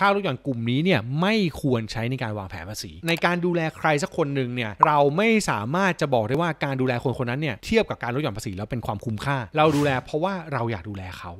ค่าลดหย่อนกลุ่มนี้เนี่ยไม่ควรใช้ในการวางแผนภาษี ในการดูแลใครสักคนหนึ่งเนี่ยเราไม่สามารถจะบอกได้ว่าการดูแลคนคนนั้นเนี่ยเทียบกับการลดหย่อนภาษีแล้วเป็นความคุ้มค่า เราดูแล เพราะว่าเราอยากดูแลเขา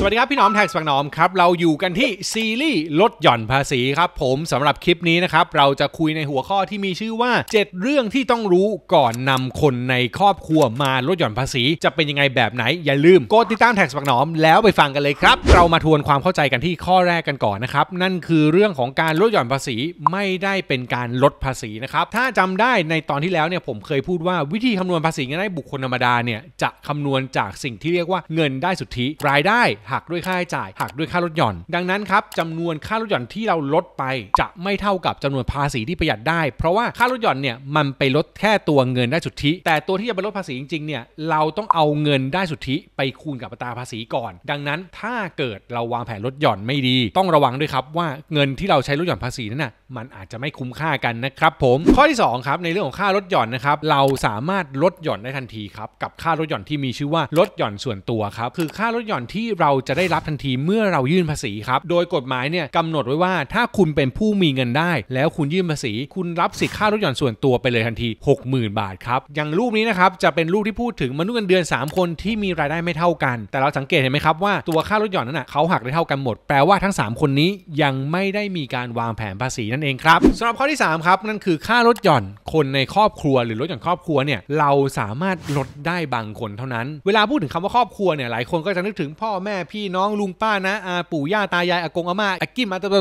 สวัสดีครับ พี่น้อมแท็กสปังน้อมครับเราอยู่กันที่ซีรีส์ลดหย่อนภาษีครับ ผมสำหรับคลิปนี้นะครับ เราจะคุยในหัวข้อที่มีชื่อว่า 7 เรื่องที่ต้องรู้ก่อนนำคนในครอบครัวมาลดหย่อนภาษี จะเป็นยังไงแบบไหนอย่าลืมกดติดตามแท็กสปังน้อมแล้วไปฟังกันเลยครับเรามาทวนความเข้าใจกันที่ข้อแรกกันก่อนนะครับนั่นคือเรื่องของการลดหย่อนภาษี ไม่ได้เป็นการลดภาษีนะครับถ้าจำได้ในตอนที่แล้วเนี่ยผมเคยพูดว่าวิธีคำนวณภาษีเงินได้บุคคลธรรมดาเนี่ยจะคำนวณจากสิ่งที่เรียกว่าเงินได้สุทธิรายได้หักด้วยค่าใช้จ่าย หักด้วยค่าลดหย่อน ดังนั้นครับจำนวนค่าลดหย่อนที่เราลดไปจะไม่เท่ากับจำนวนภาษีที่ประหยัดได้ เพราะว่าค่าลดหย่อนเนี่ยมันไปลดแค่ตัวเงินได้สุทธิ แต่ตัวที่จะไปลดภาษีจริงๆเนี่ยเราต้องเอาเงินได้สุทธิไปคูณกับอัตราภาษีก่อน ดังนั้นถ้าเกิดเราวางแผนลดหย่อนไม่ดี ต้องระวังด้วยครับว่าเงินที่เราใช้ลดหย่อนภาษีนั้นนะ่ะมันอาจจะไม่คุ้มค่ากันนะครับผมข้อที่2ครับในเรื่องของค่าลดหย่อนนะครับเราสามารถลดหย่อนได้ทันทีครับกับค่าลดหย่อนที่มีชื่อว่าลดหย่อนส่วนตัวครับคือค่าลดหย่อนที่เราจะได้รับทันทีเมื่อเรายื่นภาษีครับ โดยกฎหมายเนี่ยกำหนดไว้ว่าถ้าคุณเป็นผู้มีเงินได้ แล้วคุณยื่นภาษี คุณรับสิทธิค่าลดหย่อนส่วนตัวไปเลยทันที 60,000 บาทครับอย่างรูปนี้นะครับ จะเป็นรูปที่พูดถึงมนุษย์เงินเดือน 3 คนที่มีรายได้ไม่เท่ากัน แต่เราสังเกตเห็นไหมครับว่าตัวค่าลดหย่อนนั้นนะเขาหักได้เท่ากันหมดแปลว่าทั้ง 3 คนนี้ยังไม่ได้มีการวางแผนภาษีนั่นเองครับสำหรับข้อที่3ครับนั่นคือค่าลดหย่อนคนในครอบครัวหรือลดหย่อนครอบครัวเนี่ยเราสามารถลดได้บางคนเท่านั้น เวลาพูดถึงคำว่าครอบครัวเนี่ยหลายคนก็จะนึกถึงพ่อแพี่น้องลุงป้านะอาปู่ย่าตายายอากงอามาอากิมมาเต็มไ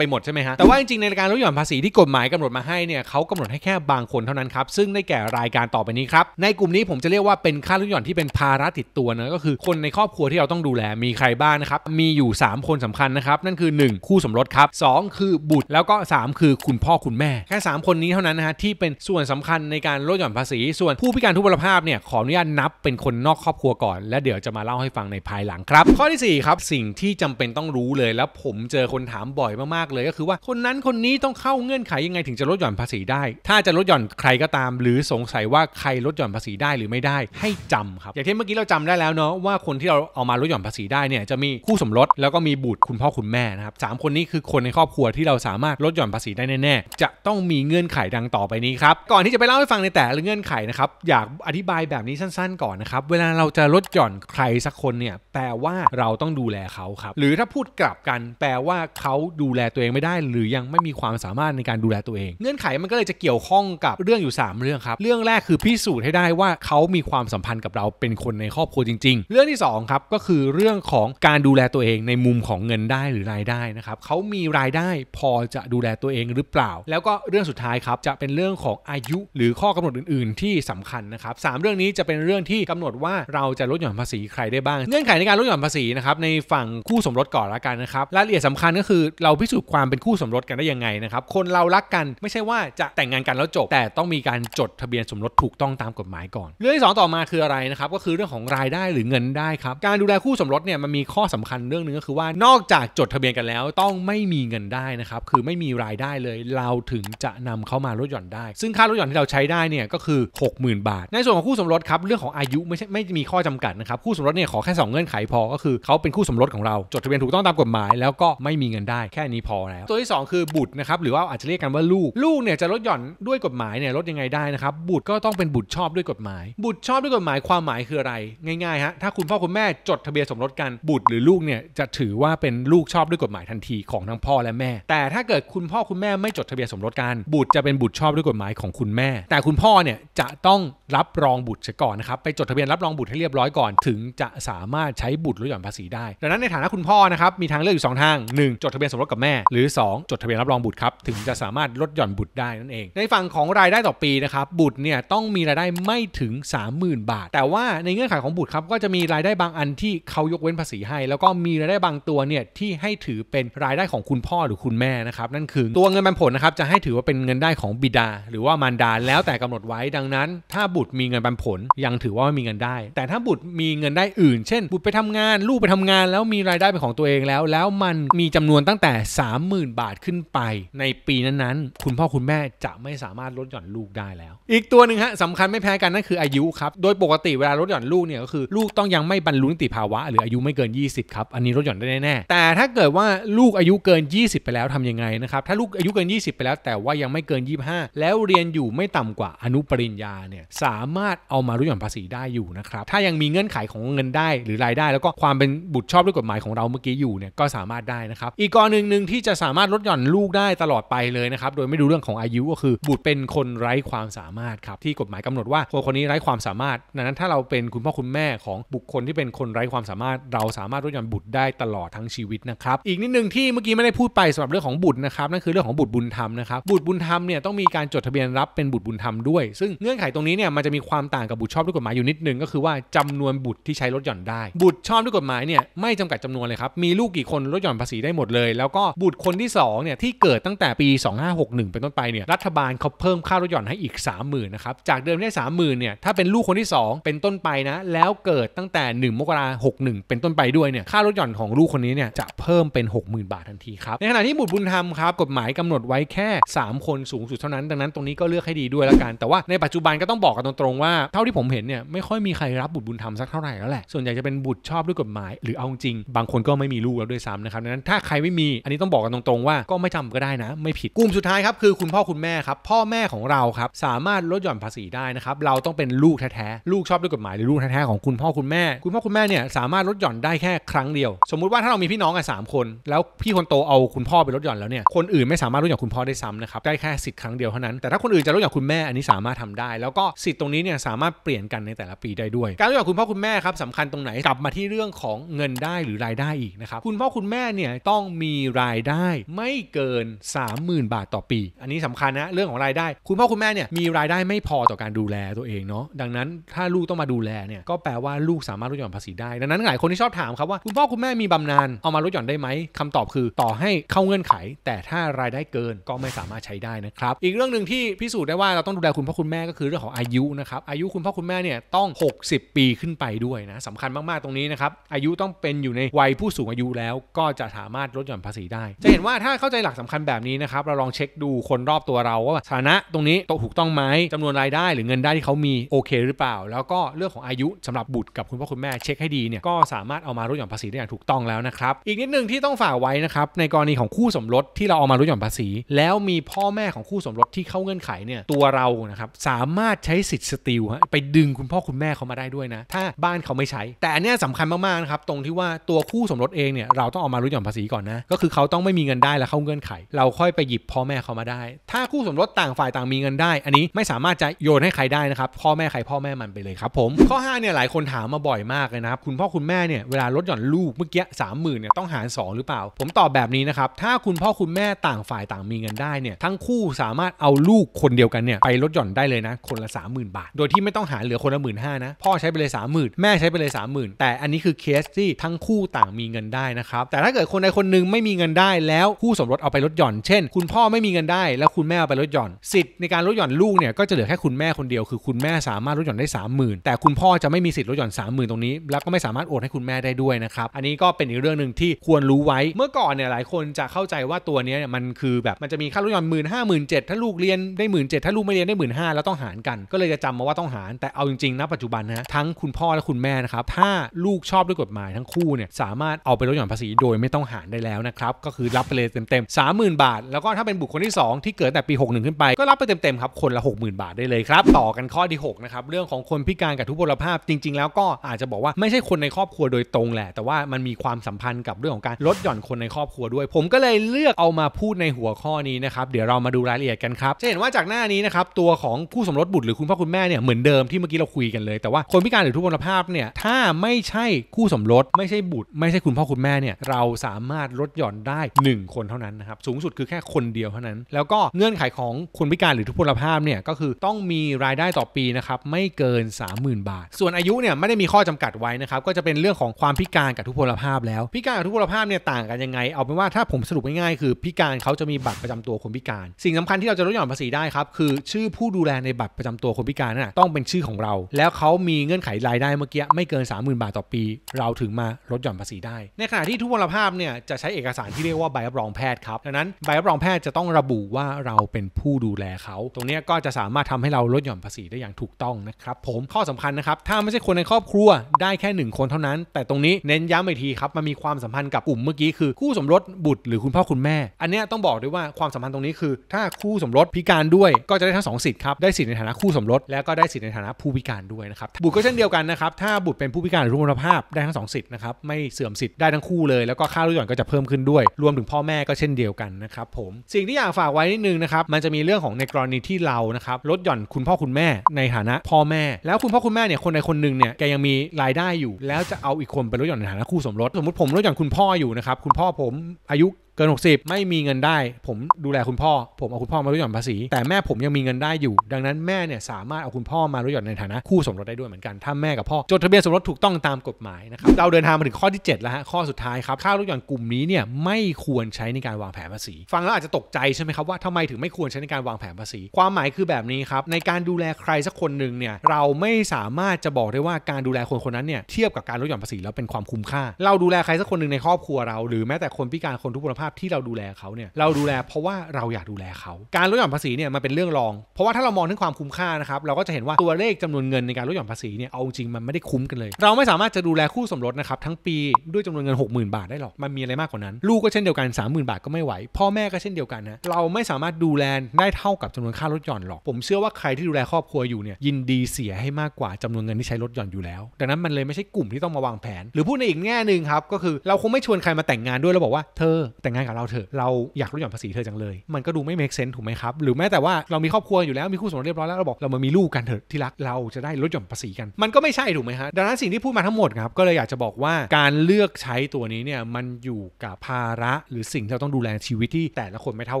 ปหมดใช่ไหมฮะแต่ว่าจริงๆในการลดหย่อนภาษีที่กฎหมายกำหนดมาให้เนี่ยเขากำหนดให้แค่บางคนเท่านั้นครับซึ่งได้แก่รายการต่อไปนี้ครับในกลุ่มนี้ผมจะเรียกว่าเป็นค่าลดหย่อนที่เป็นภาระติดตัวนะก็คือคนในครอบครัวที่เราต้องดูแลมีใครบ้างนะครับมีอยู่ 3 คนสำคัญนะครับนั่นคือ 1 คู่สมรสครับ 2 คือบุตรแล้วก็ 3 คือคุณพ่อคุณแม่ แค่ 3 คนนี้เท่านั้นนะฮะที่เป็นส่วนสำคัญในการลดหย่อนภาษี ส่วนผู้พิการทุพพลภาพเนี่ยขออนุญาตนับเป็นคนนอกครอบครัวก่อน และเดี๋ยวจะมาเล่าให้ฟังในภายหลังครับข้อที่4ครับสิ่งที่จำเป็นต้องรู้เลย แล้วผมเจอคนถามบ่อยมากๆเลยก็คือว่าคนนั้นคนนี้ต้องเข้าเงื่อนไขยังไงถึงจะลดหย่อนภาษีได้ ถ้าจะลดหย่อนใครก็ตาม หรือสงสัยว่าใครลดหย่อนภาษีได้หรือไม่ได้ให้จำ ครับอย่างที่เมื่อกี้เราจำได้แล้วเนาะว่าคนที่เราเอามาลดหย่อนภาษีได้เนี่ยจะมีคู่สมรสแล้วก็มีบุตรคุณพ่อคุณแม่นะครับสคนนี้คือคนในครอบครัวที่เราสามารถลดหย่อนภาษีได้แน่ๆจะต้องมีเงื่อนไขดังต่อไปนี้ครับก่อนที่จะไปเล่าให้ฟังในแต่ละเงื่อนไขนะครับอยากอธิบายแบบนี้สั้นๆ ก่อนนะครับ เวลาเราจะลดหย่อนใครสักคนเนี่ยแปลว่าเราต้องดูแลเขาครับ หรือถ้าพูดกลับกันแปลว่าเขาดูแลตัวเองไม่ได้ หรือยังไม่มีความสามารถในการดูแลตัวเอง เงื่อนไขมันก็เลยจะเกี่ยวข้องกับเรื่องอยู่ 3 เรื่องครับเรื่องแรกคือพิสูจน์ให้ได้ว่า เขามีความสัมพันธ์กับเราเป็นคนในครอบครัวจริง ๆ เรื่องที่2ครับก็คือเรื่องของการดูแลตัวเองในมุมของเงินได้หรือรายได้นะครับเขามีรายได้พอจะดูแลตัวเองหรือเปล่า แล้วก็เรื่องสุดท้ายครับจะเป็นเรื่องของอายุ หรือข้อกำหนดอื่นๆ ที่สำคัญนะครับสเรื่องนี้จะเป็นเรื่องที่กำหนดว่าเราจะลดหย่อนภาษีใครได้บ้างเงื่อนไขในการลดหย่อนภาษีนะครับในฝั่งคู่สมรสก่อนละกันนะครับรายละเอียดสำคัญก็คือ เราพิสูจน์ความเป็นคู่สมรสกันได้ยังไงนะครับคนเรารักกันไม่ใช่ว่าจะแต่งงานกันแล้วจบแต่ต้องมีการจดทะเบียนสมรสถูกต้องตามกฎหมายก่อนเรื่องที่ 2 ต่อมาคืออะไรนะครับก็คือเรื่องของรายได้หรือเงินได้ครับการดูแลคู่สมรสเนี่ยมันมีข้อสำคัญเรื่องนึงก็คือว่านอกจากจดทะเบียนกันแล้วต้องไม่มีเงินได้นะครับคือไม่มีรายได้เลยเราถึงจะนำเข้ามาลดหย่อนได้ ซึ่งค่าลดหย่อนที่เราใช้ได้เนี่ยก็คือ 60,000 บาท ในส่วนของคู่สมรสครับเรื่องของอายุไม่ใช่ไม่มีข้อจำกัดนะครับคู่สมรสเนี่ยขอแค่2เงื่อนไขพอก็คือเขาเป็นคู่สมรสของเราจดทะเบียนถูกต้องตามกฎหมายแล้วก็ไม่มีเงินได้แค่นี้พอแล้วตัวที่ 2 คือบุตรนะครับ หรือว่าอาจจะเรียกกันว่าลูกลูกเนี่ยจะลดหย่อนด้วยกฎหมายเนี่ยลดยังไงได้นะครับบุตรก็ต้องเป็นบุตรชอบด้วยกฎหมาย บุตรชอบด้วยกฎหมายความหมายคืออะไรง่ายๆฮะ ถ้าคุณพ่อคุณแม่จดทะเบียนสมรสกันบุตร หรือลูกเนี่ยจะถือว่าเป็นลูกชอบด้วยกฎหมายทันทีของทั้งพ่อและแม่ แต่ถ้าเกิดคุณพ่อคุณแม่ไม่จดทะเบียนสมรสกันบุตรจะเป็นบุตรชอบด้วยกฎหมายของคุณแม่ แต่คุณพ่อเนี่ยจะต้องรับรองบุตรก่อนนะครับ ไปจดทะเบียนรับรองบุตรให้เรียบร้อยก่อนถึงจะสามารถใช้บุตรหย่อนภาษีได้ ดังนั้นในฐานะคุณพ่อนะครับมีทางเลือกอยู่ 2 ทาง 1จดทะเบียนสมรสกับแม่หรือ 2จดทะเบียนรับรองบุตรครับถึงจะสามารถลดหย่อนบุตรได้นั่นเอง ในฝั่งของรายได้ต่อปีนะครับบุตรเนี่ยต้องมีรายได้ไม่ถึง 30,000 บาท แต่ว่าในเงื่อนไขของบุตรครับก็จะมีรายได้บางอันที่เขายกเว้นภาษีให้ แล้วก็มีรายได้บางตัวเนี่ยที่ให้ถือเป็นรายได้ของคุณพ่อหรือคุณแม่นะครับนั่นคือตัวเงินปันผลนะครับจะให้ถือว่าเป็นเงินได้ของบิดา หรือว่ามารดาแล้วแต่กำหนดไว้ ดังนั้น ถ้าบุตรมีเงินปันผล ยังถือว่าไม่มีเงินได้ แต่ถ้าบุตรมีเงินได้อื่น เช่น บุตรไปทำงานลูกไปทำงานแล้วมีรายได้เป็นของตัวเองแล้ว แล้วมันมีจำนวนตั้งแต่ 30,000 บาทขึ้นไป ในปีนั้นๆคุณพ่อคุณแม่จะไม่สามารถลดหย่อนลูกได้แล้ว อีกตัวหนึ่งฮะสำคัญไม่แพ้กันนั่นคืออายุครับ โดยปกติเวลาลดหย่อนลูกเนี่ยก็คือ ลูกต้องยังไม่บรรลุนิติภาวะ หรืออายุไม่เกิน 20 ครับ อันนี้ลดหย่อนได้แน่แต่ถ้าเกิดว่าลูกอายุเกิน 20 ไปแล้วทํำยังไงนะครับถ้าลูกอายุเกิน 20 ไปแล้วแต่ว่ายังไม่เกิน 25 แล้วเรียนอยู่ไม่ต่ำกว่าอนุปริญญาเนี่ยสามารถเอามาลดหย่อนภาษีได้อยู่นะครับถ้ายังมีเงื่อนไขของเงินได้ หรือรายได้แล้วก็ความความเป็นบุตรชอบด้วยกฎหมายของเราเมื่อกี้อยู่เนี่ยก็สามารถได้นะครับ อีกกรณีหนึ่งที่จะสามารถลดหย่อนลูกได้ตลอดไปเลยนะครับ โดยไม่ดูเรื่องของอายุก็คือบุตรเป็นคนไร้ความสามารถครับที่กฎหมายกำหนดว่าคนคนนี้ไร้ความสามารถดังนั้น ถ้าเราเป็นคุณพ่อคุณแม่ของบุคคลที่เป็นคนไร้ความสามารถ เราสามารถลดหย่อนบุตรได้ตลอดทั้งชีวิตนะครับอีกนิดหนึ่งที่เมื่อกี้ไม่ได้พูดไปสำหรับเรื่องของบุตรนะครับนั่นคือเรื่องของบุตรบุญธรรมนะครับบุตรบุญธรรมเนี่ยต้องมีการจดทะเบียนรับเป็นบุตรบุญธรรมด้วย ซึ่งเงื่อนไขตรงนี้เนี่ยมันจะมีความต่างกับบุตรชอบด้วยกฎหมายอยู่นิดนึงก็คือว่าจำนวนบุตรที่ใช้ลดหย่อนได้ บุตรชอบด้วยกฎหมายเนี่ยไม่จำกัดจำนวนเลยครับ มีลูกกี่คนลดหย่อนภาษีได้หมดเลย แล้วก็บุตรคนที่2เนี่ยที่เกิดตั้งแต่ปี2561เป็นต้นไปเนี่ยรัฐบาลเขาเพิ่มค่าลดหย่อนให้อีก 30,000นะครับจากเดิมได้30,000เนี่ยถ้าเป็นลูกคนที่ 2 เป็นต้นไปนะแล้วเกิดตั้งแต่ 1 มกราคม61 เป็นต้นไปด้วยเนี่ยค่าลดหย่อนของลูกคนนี้เนี่ยจะเพิ่มเป็น 60,000 บาททันทีครับในขณะที่บุตรบุญธรรมครับกฎหมายกำหนดไว้แค่ 3 คนสูงสุดเท่านั้นดังนั้นตรงนี้ก็เลือกให้ดีด้วยละกันแต่ว่าในปัจจุบันก็ต้องบอกกันตรงๆว่า เท่าที่ผมเห็นเนี่ยไม่ค่อยมีใครรับบุตรบุญธรรมสักเท่าไหร่แล้วแหละส่วนใหญ่จะเป็นบุตรชอบด้วยกฎหมายหรือเอาจริง บางคนก็ไม่มีลูกแล้วด้วยซ้ำนะครับดังนั้นถ้าใครไม่มีอันนี้ต้องบอกกันตรงๆว่า ก็ไม่จำก็ได้นะ ไม่ผิด กลุ่มสุดท้ายครับ คือคุณพ่อคุณแม่ครับ พ่อแม่ของเราครับสามารถลดหย่อนภาษีได้นะครับ เราต้องเป็นลูกแท้ๆลูกชอบด้วยกฎหมายหรือลูกแท้ๆของคุณพ่อคุณแม่ คุณพ่อคุณแม่เนี่ยสามารถลดหย่อนได้แค่ครั้งเดียว สมมุติว่าถ้าเรามีพี่น้องกันสามคน แล้วพี่คนโตเอาคุณพ่อไปลดหย่อนแล้วเนี่ยคนอื่นไม่สามารถลดหย่อนคุณพ่อได้ซ้ำนะครับได้แค่สิทธิ์ครั้งเดียวเท่านั้น แต่ถ้าคนอื่นจะลดหย่อนคุณแม่อันนี้สามารถทำได้ แล้วก็สิทธิ์ตรงนี้เนี่ยสามารถเปลี่ยนกันในแต่ละปีได้ด้วย การลดหย่อนคุณพ่อคุณแม่ครับสำคัญตรงไหนกลับมาที่เรื่องของเงินได้หรือรายได้อีกนะครับคุณพ่อคุณแม่เนี่ยต้องมีรายได้ ไม่เกิน 30,000บาทต่อปี อันนี้สำคัญนะเรื่องของรายได้ คุณพ่อคุณแม่เนี่ยมีรายได้ไม่พอต่อการดูแลตัวเองเนาะดังนั้นถ้าลูกต้องมาดูแลเนี่ยก็แปลว่าลูกสามารถลดหย่อนภาษีได้ดังนั้นหลายคนที่ชอบถามครับว่า คุณพ่อคุณแม่มีบำนาญเอามาลดหย่อนได้ไหมคำตอบคือต่อให้เข้าเงื่อนไข แต่ถ้ารายได้เกินก็ไม่สามารถใช้ได้นะครับอีกเรื่องหนึ่งที่พิสูจน์ได้ว่าเราต้องดูแลคุณพ่อคุณแม่ก็คือเรื่องของอายุนะครับ อายุคุณพ่อคุณแม่เนี่ยต้อง 60 ปีขึ้นไปด้วยนะสำคัญมากๆตรงนี้นะครับอายุต้องเป็นอยู่ในวัยผู้สูงอายุแล้วก็จะสามารถลดหย่อนภาษีได้ จะเห็นว่าถ้าเข้าใจหลักสำคัญแบบนี้นะครับเราลองเช็คดูคนรอบตัวเราว่าฐานะตรงนี้ตกถูกต้องไหมจำนวนรายได้หรือเงินได้ที่เขามีโอเคหรือเปล่า แล้วก็เรื่องของอายุสำหรับบุตรกับคุณพ่อคุณแม่เช็คให้ดีเนี่ยก็สามารถเอามาลดหย่อนภาษีได้อย่างถูกต้องแล้วนะครับอีกนิดนึงที่ต้องฝากไว้นะครับในกรณีของคู่สมรสที่เราเอามาลดหย่อนภาษี แล้วมีพ่อแม่ของคู่สมรสที่เข้าเงื่อนไขเนี่ยตัวเรานะครับสามารถใช้สิทธิ์สติลไปดึงคุณพ่อคุณแม่เขามาได้ด้วยนะ ถ้าบ้านเขาไม่ใช้ แต่อันนี้สำคัญมากนะครับตรงที่ว่าตัวคู่สมรสเองเนี่ยเราต้องเอามารู้หย่อนภาษีก่อนนะก็คือเขาต้องไม่มีเงินได้แล้วเข้าเงื่อนไข เราค่อยไปหยิบพ่อแม่เขามาได้ ถ้าคู่สมรสต่างฝ่ายต่างมีเงินได้ อันนี้ไม่สามารถจะโยนให้ใครได้นะครับพ่อแม่ใครพ่อแม่มันไปเลยครับผมข้อ5เนี่ยหลายคนถามมาบ่อยมากเลยนะครับ คุณพ่อคุณแม่เนี่ยเวลาลดหย่อนลูกเมื่อกี้สามหมื่นเนี่ยต้องหาร2 หรือเปล่า ผมตอบแบบนี้นะครับถ้าคุณพ่อคุณแม่ต่างฝ่ายต่างมีเงินได้เนี่ยทั้งคู่สามารถเอาลูกคนเดียวกันเนี่ยไปลดหย่อนได้เลยนะคนละ 30,000 บาท โดยที่ไม่ต้องหารเหลือคนละหมื่นห้านะพ่อใช้ไปเลยสามหมื่นแม่ใช้ไปเลยสามหมื่นแต่อันนี้คือคสที่ทั้งคู่ต่างมีเงินได้นะครับแต่ถ้าเกิดคนใดคนหนึ่งไม่มีเงินได้แล้วคู่สมรสเอาไปลดหย่อน เช่น คุณพ่อไม่มีเงินได้ แล้วคุณแม่เอาไปลดหย่อนสิทธิ์ในการลดหย่อนลูกเนี่ยก็จะเหลือแค่คุณแม่คนเดียวคือคุณแม่สามารถลดหย่อนได้ 30,000แต่คุณพ่อจะไม่มีสิทธิ์ลดหย่อน 30,000ตรงนี้ แล้วก็ไม่สามารถโอนให้คุณแม่ได้ด้วยนะครับอันนี้ก็เป็นอีกเรื่องหนึ่งที่ควรรู้ไว้เมื่อก่อนเนี่ยหลายคนจะเข้าใจว่าตัวนี้มันคือแบบมันจะมีค่าลดหย่อนหมื่นห้าหมื่นเจ็ดถ้าลูกเรียนได้หมื่นเจ็ดถ้าลูกไม่เรียนได้หมื่นห้าแล้วต้องหารกัน ก็เลยจะจำมาว่าต้องหารแต่เอาจริงๆนะปัจจุบันนะทั้งคุณพ่อและคุณแม่นะครับถ้าลูกชอบด้วยกฎหมายทั้งคู่เนี่ยสามารถเอาไปลดหย่อนภาษีโดยไม่ต้องหารได้แล้วนะครับก็คือรับไปเลยเต็มๆหมื่นบาทแล้วก็ถ้าเป็นบุคคลที่ 2 ที่เกิดแต่ปี 61 ขึ้นไปก็รับไปเต็มๆครับคนละ 60,000 บาทได้เลยครับต่อกันข้อที่6นะครับเรื่องของคนพิการกับทุพพลภาพจริงๆแล้วก็อาจจะบอกว่าไม่ใช่คนในครอบครัวโดยตรงแหละ แต่ว่ามันมีความสัมพันธ์กับเรื่องของการลดหย่อนคนในครอบครัวด้วย ผมก็เลยเลือกเอามาพูดในหัวข้อนี้นะครับเดี๋ยวเรามาดูรายละเอียดกันครับจะเห็นว่าจากหน้านี้นะครับตัวของคู่สมรสบุตรหรือคุณพ่อคุณแม่เนี่ยเหมือนเดิมที่เมื่อกี้เราคุยกันเลยแต่ว่าคนพิการหรือทุพพลภาพเนี่ยถ้าไม่ใช่คูู่สมรสไม่ใช่บุตร ไม่ใช่คุณพ่อคุณแม่เนี่ยเราสามารถลดหย่อนได้ 1 คนเท่านั้นนะครับสูงสุดคือแค่คนเดียวเท่านั้น แล้วก็เงื่อนไขของคนพิการหรือทุพพลภาพเนี่ยก็คือต้องมีรายได้ต่อปีนะครับไม่เกิน 30,000 บาท ส่วนอายุเนี่ยไม่ได้มีข้อจำกัดไว้นะครับก็จะเป็นเรื่องของความพิการกับทุพพลภาพแล้ว พิการกับทุพพลภาพเนี่ยต่างกันยังไง เอาเป็นว่าถ้าผมสรุปง่ายๆคือพิการเขาจะมีบัตรประจำตัวคนพิการ สิ่งสำคัญที่เราจะลดหย่อนภาษีได้ครับคือ ชื่อผู้ดูแลในบัตรประจำตัวคนพิการน่ะต้องเป็นชื่อของเรา แล้วเขามีเงื่อนไขรายได้เมื่อกี้ไม่เกิน30,000 บาทต่อปีเราถึงมาลดหย่อนภาษีได้ ในขณะที่ทุพพลภาพเนี่ยจะใช้เอกสารที่เรียกว่าใบรับรองแพทย์ครับ ดังนั้นใบรับรองแพทย์จะต้องระบุว่าเราเป็นผู้ดูแลเขา ตรงนี้ก็จะสามารถทำให้เราลดหย่อนภาษีได้อย่างถูกต้องนะครับ ผมข้อสำคัญนะครับ ถ้าไม่ใช่คนในครอบครัวได้แค่ 1 คนเท่านั้น แต่ตรงนี้เน้นย้ำอีกทีครับ มันมีความสัมพันธ์กับกลุ่มเมื่อกี้คือคู่สมรสบุตรหรือคุณพ่อคุณแม่ อันนี้ต้องบอกด้วยว่าความสัมพันธ์ตรงนี้คือถ้าคู่สมรสพิการด้วย ก็จะได้ทั้งงสิทธิ์ครับ ได้สิทธิ์ในฐานะ คู่สมรส แล้วก็ได้สิทธิ์ในฐานะผู้พิการด้วยนะครับบุตรก็เช่นเดียวกันนะครับถ้าบุตรเป็นผู้พิการหรือทุพภาพได้ทั้ง2 สิทธิ์นะครับไม่เสื่อมสิทธิ์ได้ทั้งคู่เลย แล้วก็ค่าลดหย่อนก็จะเพิ่มขึ้นด้วย รวมถึงพ่อแม่ก็เช่นเดียวกันนะครับผม สิ่งที่อยากฝากไว้นิดนึงนะครับมันจะมีเรื่องของในกรณีที่เรานะครับลดหย่อนคุณพ่อคุณแม่ ในฐานะพ่อแม่ แล้วคุณพ่อ คุณแม่เนี่ยคนใดคนหนึ่งเนี่ยแกยังมีรายได้อยู่ แล้วจะเอาอีกคนไปลดหย่อนในฐานะคู่สมรสสมมติผมลดหย่อนคุณพ่ออยู่นะครับคุณพ่อผมอายุเกิน60 ไม่มีเงินได้ ผมดูแลคุณพ่อผมเอาคุณพ่อมาลดหย่อนภาษี แต่แม่ผมยังมีเงินได้อยู่ดังนั้นแม่เนี่ยสามารถเอาคุณพ่อมาลดหย่อนในฐานะ คู่สมรสได้ด้วยเหมือนกันถ้าแม่กับพ่อจดทะเบียนสมรสถูกต้องตามกฎหมายนะครับเราเดินทางมาถึงข้อที่ 7 แล้วฮะข้อสุดท้ายครับค่าลดหย่อนกลุ่มนี้เนี่ยไม่ควรใช้ในการวางแผนภาษีฟังแล้วอาจจะตกใจใช่ไหมครับว่าทำไมถึงไม่ควรใช้ในการวางแผนภาษี ความหมายคือแบบนี้ครับในการดูแลใครสักคนหนึ่งเนี่ยเราไม่สามารถจะบอกได้ว่าการดูแลคนคนนั้นเนี่ยเทียบกับการลดหย่อนภาษี แล้วเป็นความคุ้มค่า เราดูแลใครสักคนหนึ่งในครอบครัวเราหรือแม้แต่คนพิการคนทุพพลภาพพที่เราดูแลเขาเนี่ยเราดูแล เพราะว่าเราอยากดูแลเขาการลดหย่อนภาษีเนี่ยมันเป็นเรื่องรอง เพราะว่าถ้าเรามองถึงความคุ้มค่านะครับเราก็จะเห็นว่าตัวเลขจำนวนเงินในการลดหย่อนภาษีเนี่ยเอาจริงมันไม่ได้คุ้มกันเลย เราไม่สามารถจะดูแลคู่สมรสนะครับทั้งปีด้วยจำนวนเงิน 60,000 บาทได้หรอกมันมีอะไรมากกว่านั้นลูกก็เช่นเดียวกัน30,000บาทก็ไม่ไหวพ่อแม่ก็เช่นเดียวกันนะเราไม่สามารถดูแลได้เท่ากับจำนวนค่าลดหย่อนหรอก ผมเชื่อว่าใครที่ดูแลครอบครัวอยู่เนี่ยยินดีเสียให้มากกว่าจำนวนเงินที่ใช้ลดหย่อนอยู่แล้วดังนั้นมันเลยไม่ใช่กลุ่มที่ต้องมาวางแผน หรือพูดในอีกแง่หนึ่งครับก็คือเราคงไม่ชวนใครมาแต่งงานด้วยแล้วบอกว่า เธอแต่งงานกับเราเถอะเราอยากลดหย่อนภาษีเธอจังเลย มันก็ดูไม่เมคเซนส์ถูกไหมครับ หรือแม้แต่ว่าเรามีครอบครัวอยู่แล้ว มีคู่สมรสเรียบร้อยแล้วเราบอก เรามามีลูกกันเถอะที่รักเราจะได้ลดหย่อนภาษีกันมันก็ไม่ใช่ถูกไหมฮะ ดังนั้นสิ่งที่พูดมาทั้งหมดครับ ก็เลยอยากจะบอกว่าการเลือกใช้ตัวนี้เนี่ยมันอยู่กับภาระ หรือสิ่งที่เราต้องดูแลชีวิตที่แต่ละคนไม่เท่า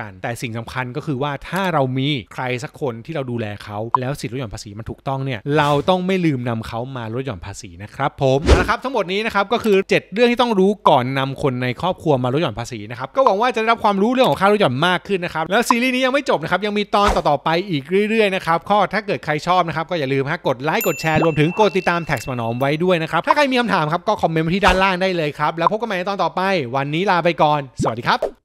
กัน แต่สิ่งสำคัญก็คือว่าถ้าเรามีใครสักคนที่เราดูแลเขาแล้วสิทธิลดหย่อนภาษีมันถูกต้องเนี่ยเราต้องไม่ลืมนำเขามาลดหย่อนภาษีนะครับผมนะครับทั้งหมดนี้นะครับก็คือ 7 เรื่องที่ต้องรู้ก่อนนำคนในครอบครัวมาลดหย่อนภาษีนะครับก็หวังว่าจะได้รับความรู้เรื่องของค่าลดหย่อนมากขึ้นนะครับ แล้วซีรีส์นี้ยังไม่จบนะครับ ยังมีตอนต่อ ๆ ไปอีกเรื่อยๆนะครับก็ถ้าเกิดใครชอบนะครับก็อย่าลืมฮะกดไลค์กดแชร์รวมถึงกดติดตามแท็กมานอมไว้ด้วยนะครับ ถ้าใครมีคำถามครับก็คอมเมนต์ที่ด้านล่างได้เลยครับ แล้วพบกันใหม่ในตอนต่อไป วันนี้ลาไปก่อน สวัสดีครับ